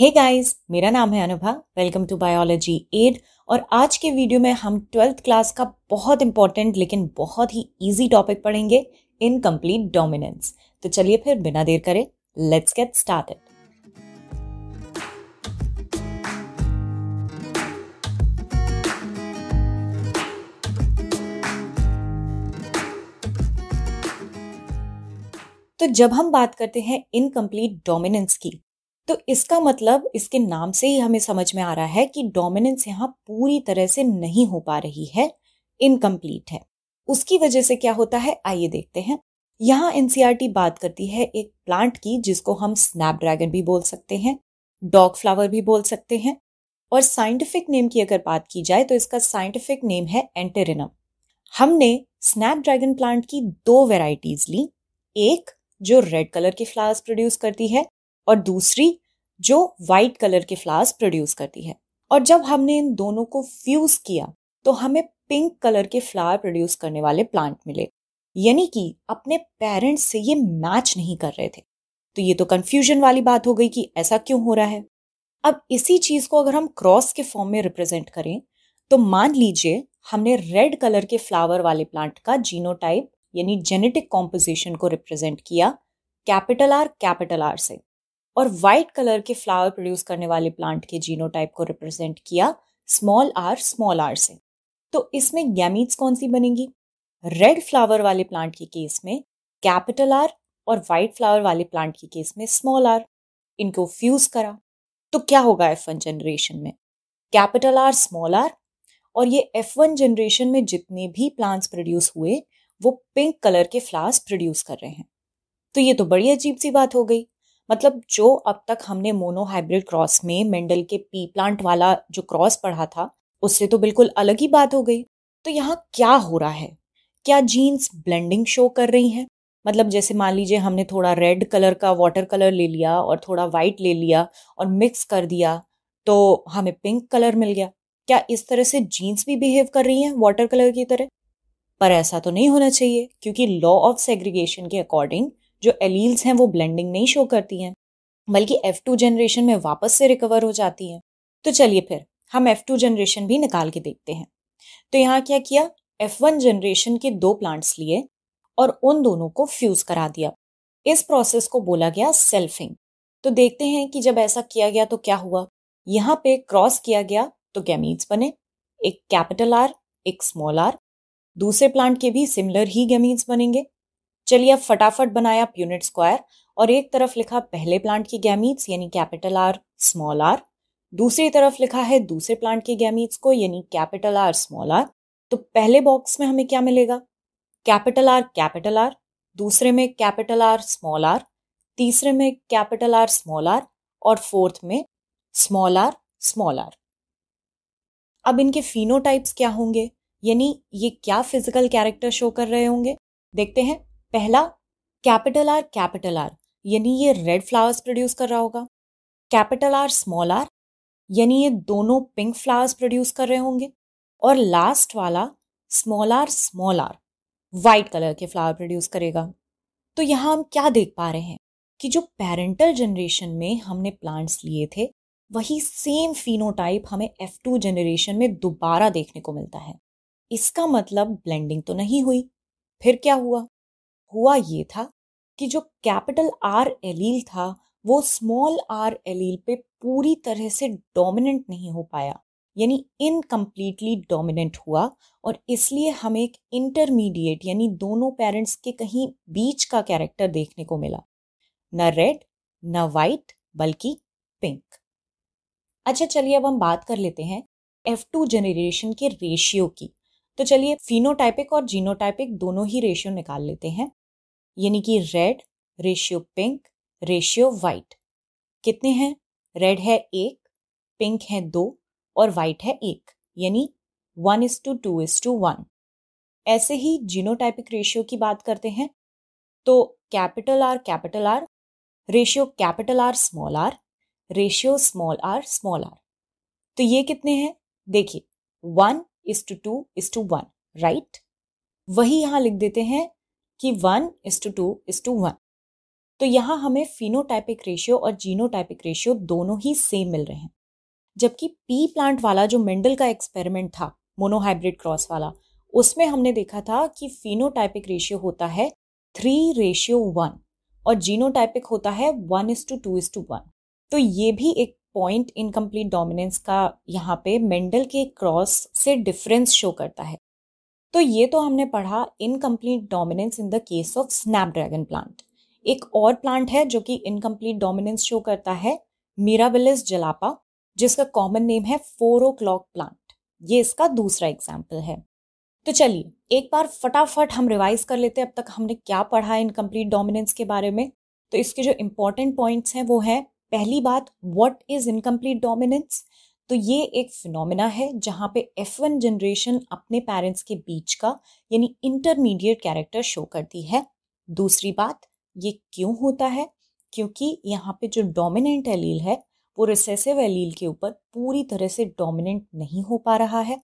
हे hey guys मेरा नाम है Anubha welcome to biology ed और आज के वीडियो में हम ट्वेल्थ क्लास का बहुत इंपॉर्टेंट लेकिन बहुत ही इजी टॉपिक पढ़ेंगे इनकम्प्लीट डोमिनेंस तो चलिए फिर बिना देर करें लेट्स गेट स्टार्टेड तो जब हम बात करते हैं इनकम्प्लीट डोमिनेंस की तो इसका मतलब इसके नाम से ही हमें समझ में आ रहा है कि डोमिनेंस यहाँ पूरी तरह से नहीं हो पा रही है इनकम्प्लीट है उसकी वजह से क्या होता है आइए देखते हैं यहाँ एनसीआरटी e बात करती है एक प्लांट की जिसको हम स्नैपड्रैगन भी बोल सकते हैं डॉग फ्लावर भी बोल सकते हैं और साइंटिफिक नेम की अगर बात की जाए तो इसका साइंटिफिक नेम है एंटेरिनम हमने स्नैपड्रैगन प्लांट की दो वेराइटीज ली एक जो रेड कलर के फ्लावर्स प्रोड्यूस करती है और दूसरी जो वाइट कलर के फ्लावर्स प्रोड्यूस करती है और जब हमने इन दोनों को फ्यूज किया तो हमें पिंक कलर के फ्लावर प्रोड्यूस करने वाले प्लांट मिले यानी कि अपने पेरेंट्स से ये मैच नहीं कर रहे थे तो ये तो कन्फ्यूजन वाली बात हो गई कि ऐसा क्यों हो रहा है अब इसी चीज को अगर हम क्रॉस के फॉर्म में रिप्रेजेंट करें तो मान लीजिए हमने रेड कलर के फ्लावर वाले प्लांट का जीनोटाइप यानी जेनेटिक कॉम्पोजिशन को रिप्रेजेंट किया कैपिटल आर कैपिटल आर से और वाइट कलर के फ्लावर प्रोड्यूस करने वाले प्लांट के जीनोटाइप को रिप्रेजेंट किया स्मॉल आर स्मॉल आर से तो इसमें गैमीट्स कौन सी बनेंगी रेड फ्लावर वाले प्लांट के केस में कैपिटल आर और वाइट फ्लावर वाले प्लांट के केस में स्मॉल आर इनको फ्यूज करा तो क्या होगा एफ वन जनरेशन में कैपिटल आर स्मॉल आर और ये एफ वन जनरेशन में जितने भी प्लांट्स प्रोड्यूस हुए वो पिंक कलर के फ्लावर्स प्रोड्यूस कर रहे हैं तो ये तो बड़ी अजीब सी बात हो गई मतलब जो अब तक हमने मोनो हाइब्रिड क्रॉस में मेंडल के पी प्लांट वाला जो क्रॉस पढ़ा था उससे तो बिल्कुल अलग ही बात हो गई तो यहाँ क्या हो रहा है क्या जीन्स ब्लेंडिंग शो कर रही हैं मतलब जैसे मान लीजिए हमने थोड़ा रेड कलर का वाटर कलर ले लिया और थोड़ा वाइट ले लिया और मिक्स कर दिया तो हमें पिंक कलर मिल गया क्या इस तरह से जीन्स भी बिहेव कर रही हैं वाटर कलर की तरह पर ऐसा तो नहीं होना चाहिए क्योंकि लॉ ऑफ सेग्रीगेशन के अकॉर्डिंग जो एलील्स हैं वो ब्लेंडिंग नहीं शो करती हैं बल्कि एफ टू जनरेशन में वापस से रिकवर हो जाती हैं तो चलिए फिर हम एफ टू जनरेशन भी निकाल के देखते हैं तो यहाँ क्या किया एफ वन जनरेशन के दो प्लांट्स लिए और उन दोनों को फ्यूज करा दिया इस प्रोसेस को बोला गया सेल्फिंग तो देखते हैं कि जब ऐसा किया गया तो क्या हुआ यहाँ पे क्रॉस किया गया तो गैमीट्स बने एक कैपिटल आर एक स्मॉल आर दूसरे प्लांट के भी सिमिलर ही गैमीट्स बनेंगे चलिए अब फटाफट बनाया आप यूनिट स्क्वायर और एक तरफ लिखा पहले प्लांट की गैमीट्स यानी कैपिटल आर स्मॉल आर दूसरी तरफ लिखा है दूसरे प्लांट के गैमीट्स को यानी कैपिटल आर स्मॉल आर तो पहले बॉक्स में हमें क्या मिलेगा कैपिटल आर कैपिटल आर दूसरे में कैपिटल आर स्मॉल आर तीसरे में कैपिटल आर स्मॉल आर और फोर्थ में स्मॉल आर स्मॉल आर अब इनके फिनोटाइप्स क्या होंगे यानी ये क्या फिजिकल कैरेक्टर शो कर रहे होंगे देखते हैं पहला कैपिटल आर कैपिटल आर यानी ये रेड फ्लावर्स प्रोड्यूस कर रहा होगा कैपिटल आर स्मॉल आर यानी ये दोनों पिंक फ्लावर्स प्रोड्यूस कर रहे होंगे और लास्ट वाला small R small R white colour के फ्लावर प्रोड्यूस करेगा तो यहाँ हम क्या देख पा रहे हैं कि जो पेरेंटल जनरेशन में हमने प्लांट्स लिए थे वही सेम फिनोटाइप हमें एफ टू जनरेशन में दोबारा देखने को मिलता है इसका मतलब ब्लेंडिंग तो नहीं हुई फिर क्या हुआ हुआ ये था कि जो कैपिटल आर एलील था वो स्मॉल आर एलील पे पूरी तरह से डोमिनेंट नहीं हो पाया यानी इनकम्प्लीटली डोमिनेंट हुआ और इसलिए हमें एक इंटरमीडिएट यानी दोनों पेरेंट्स के कहीं बीच का कैरेक्टर देखने को मिला न रेड न वाइट बल्कि पिंक अच्छा चलिए अब हम बात कर लेते हैं एफ टू जनरेशन के रेशियो की तो चलिए फिनोटाइपिक और जीनोटाइपिक दोनों ही रेशियो निकाल लेते हैं यानी कि red ratio pink ratio white कितने हैं रेड है एक पिंक है दो और वाइट है एक यानी one is to two is to one ऐसे ही जीनोटाइपिक रेशियो की बात करते हैं तो capital R capital R ratio capital R small R ratio small R small R तो ये कितने हैं देखिए one is to two is to one right वही यहां लिख देते हैं कि one is to two is to one तो यहाँ हमें फिनोटाइपिक रेशियो और जीनोटाइपिक रेशियो दोनों ही सेम मिल रहे हैं जबकि पी प्लांट वाला जो मेंडल का एक्सपेरिमेंट था मोनोहाइब्रिड क्रॉस वाला उसमें हमने देखा था कि फिनोटाइपिक रेशियो होता है थ्री रेशियो वन और जीनोटाइपिक होता है one is to two is to one तो ये भी एक पॉइंट इनकम्प्लीट डोमिनेंस का यहाँ पे मेंडल के क्रॉस से डिफरेंस शो करता है तो ये तो हमने पढ़ा incomplete dominance in the case of snapdragon plant एक और प्लांट है जो कि इनकम्प्लीट डोमिनेंस शो करता है मीराबिलिस जलापा जिसका कॉमन नेम है फोर ओ क्लॉक प्लांट ये इसका दूसरा एग्जाम्पल है तो चलिए एक बार फटाफट हम रिवाइज कर लेते हैं अब तक हमने क्या पढ़ा है इनकम्प्लीट डोमिनेंस के बारे में तो इसके जो इम्पोर्टेंट पॉइंट्स हैं वो है पहली बात व्हाट इज इनकम्प्लीट डोमिनेंस तो ये एक फिनोमिना है जहाँ पे एफ वन जनरेशन अपने पेरेंट्स के बीच का यानी इंटरमीडिएट कैरेक्टर शो करती है दूसरी बात ये क्यों होता है क्योंकि यहाँ पे जो डोमिनेंट एलील है वो रिसेसिव एलील के ऊपर पूरी तरह से डोमिनेंट नहीं हो पा रहा है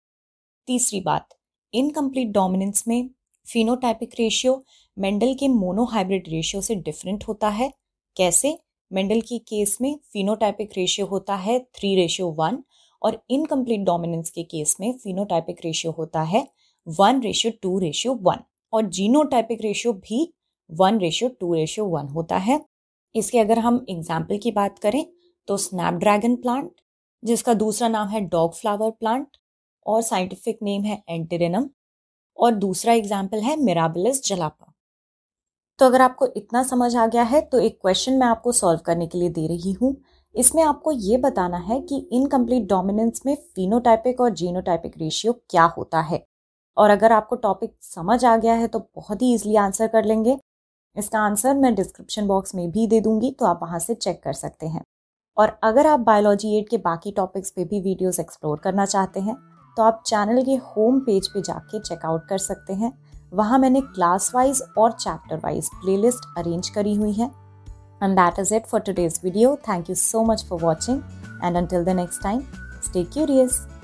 तीसरी बात इनकम्प्लीट डोमिनेंस में फिनोटाइपिक रेशियो मेंडल के मोनोहाइब्रिड रेशियो से डिफरेंट होता है कैसे मेंडल की केस में फिनोटाइपिक रेशियो होता है थ्री रेशियो वन और इनकम्प्लीट डोमिनेंस के केस में फिनोटाइपिक रेशियो होता है one ratio two ratio one और जीनोटाइपिक रेशियो भी one ratio two ratio one होता है इसके अगर हम एग्जाम्पल की बात करें तो स्नैपड्रैगन प्लांट जिसका दूसरा नाम है डॉग फ्लावर प्लांट और साइंटिफिक नेम है एंटेरिनम और दूसरा एग्जाम्पल है मिराबिलस जलापा तो अगर आपको इतना समझ आ गया है तो एक क्वेश्चन मैं आपको सॉल्व करने के लिए दे रही हूँ इसमें आपको ये बताना है कि इनकम्प्लीट डोमिनेंस में फिनोटाइपिक और जीनोटाइपिक रेशियो क्या होता है और अगर आपको टॉपिक समझ आ गया है तो बहुत ही ईजिली आंसर कर लेंगे इसका आंसर मैं डिस्क्रिप्शन बॉक्स में भी दे दूंगी तो आप वहाँ से चेक कर सकते हैं और अगर आप बायोलॉजी एड के बाकी टॉपिक्स पे भी वीडियोस एक्सप्लोर करना चाहते हैं तो आप चैनल के होम पेज पे जाके चेकआउट कर सकते हैं वहाँ मैंने क्लास वाइज और चैप्टर वाइज प्लेलिस्ट अरेंज करी हुई है And that is it for today's video. Thank you so much for watching, and until the next time, stay curious.